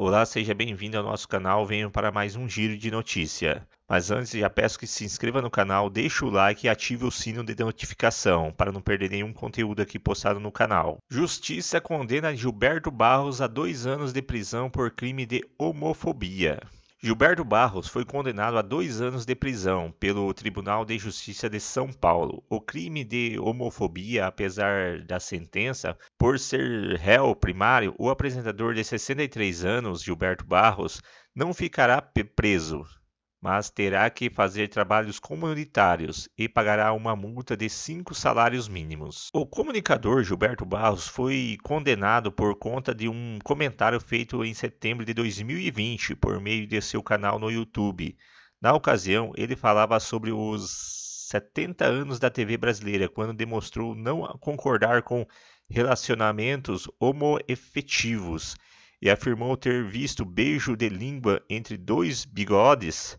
Olá, seja bem-vindo ao nosso canal. Venho para mais um giro de notícia. Mas antes, já peço que se inscreva no canal, deixe o like e ative o sino de notificação para não perder nenhum conteúdo aqui postado no canal. Justiça condena Gilberto Barros a dois anos de prisão por crime de homofobia. Gilberto Barros foi condenado a dois anos de prisão pelo Tribunal de Justiça de São Paulo. O crime de homofobia, apesar da sentença, por ser réu primário, o apresentador de 63 anos, Gilberto Barros, não ficará preso mas terá que fazer trabalhos comunitários e pagará uma multa de cinco salários mínimos. O comunicador Gilberto Barros foi condenado por conta de um comentário feito em setembro de 2020 por meio de seu canal no YouTube. Na ocasião, ele falava sobre os 70 anos da TV brasileira, quando demonstrou não concordar com relacionamentos homoefetivos e afirmou ter visto beijo de língua entre dois bigodes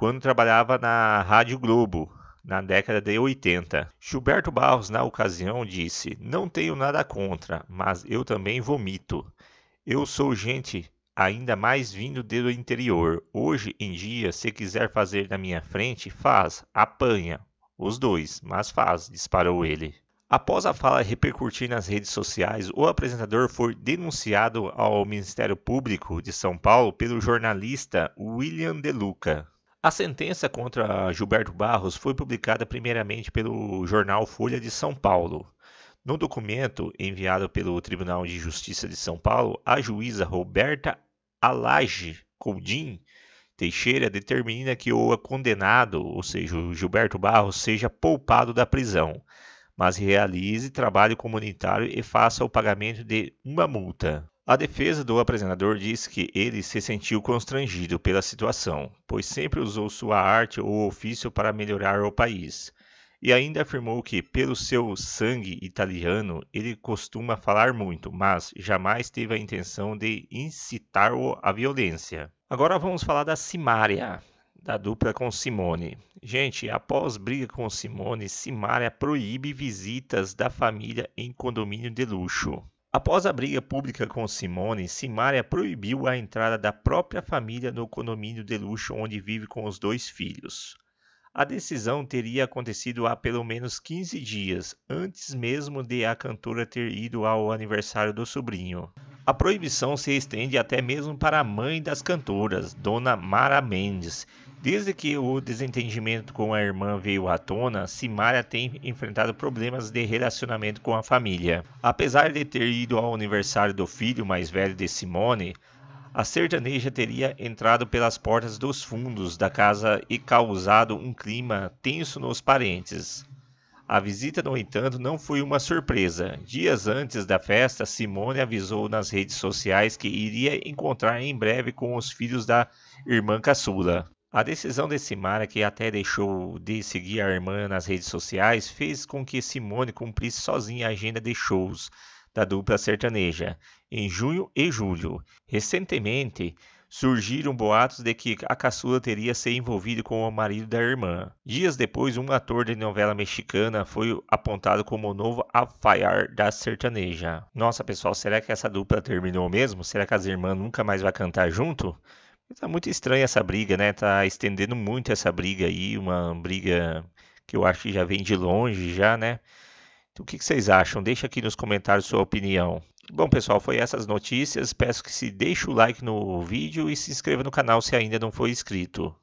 quando trabalhava na Rádio Globo, na década de 80. Gilberto Barros, na ocasião, disse: Não tenho nada contra, mas eu também vomito. Eu sou gente ainda mais vindo do interior. Hoje em dia, se quiser fazer na minha frente, faz, apanha. Os dois, mas faz, disparou ele. Após a fala repercutir nas redes sociais, o apresentador foi denunciado ao Ministério Público de São Paulo pelo jornalista William De Luca. A sentença contra Gilberto Barros foi publicada primeiramente pelo jornal Folha de São Paulo. No documento enviado pelo Tribunal de Justiça de São Paulo, a juíza Roberta Alage Coudin Teixeira determina que o condenado, ou seja, o Gilberto Barros, seja poupado da prisão, mas realize trabalho comunitário e faça o pagamento de uma multa. A defesa do apresentador diz que ele se sentiu constrangido pela situação, pois sempre usou sua arte ou ofício para melhorar o país. E ainda afirmou que, pelo seu sangue italiano, ele costuma falar muito, mas jamais teve a intenção de incitar-o à violência. Agora vamos falar da Simária, da dupla com Simone. Gente, após briga com Simone, Simária proíbe visitas da família em condomínio de luxo. Após a briga pública com Simone, Simária proibiu a entrada da própria família no condomínio de luxo onde vive com os dois filhos. A decisão teria acontecido há pelo menos 15 dias, antes mesmo de a cantora ter ido ao aniversário do sobrinho. A proibição se estende até mesmo para a mãe das cantoras, Dona Mara Mendes, Desde que o desentendimento com a irmã veio à tona, Simaria tem enfrentado problemas de relacionamento com a família. Apesar de ter ido ao aniversário do filho mais velho de Simone, a sertaneja teria entrado pelas portas dos fundos da casa e causado um clima tenso nos parentes. A visita, no entanto, não foi uma surpresa. Dias antes da festa, Simone avisou nas redes sociais que iria encontrar em breve com os filhos da irmã caçula. A decisão de Simara, que até deixou de seguir a irmã nas redes sociais, fez com que Simone cumprisse sozinha a agenda de shows da dupla sertaneja em junho e julho. Recentemente, surgiram boatos de que a caçula teria se envolvido com o marido da irmã. Dias depois, um ator de novela mexicana foi apontado como o novo afaiar da sertaneja. Nossa, pessoal, será que essa dupla terminou mesmo? Será que as irmãs nunca mais vai cantar junto? Está muito estranha essa briga, né? Tá estendendo muito essa briga aí, uma briga que eu acho que já vem de longe já, né? Então, o que, que vocês acham? Deixa aqui nos comentários sua opinião. Bom, pessoal, foi essas notícias. Peço que se deixe o like no vídeo e se inscreva no canal se ainda não for inscrito.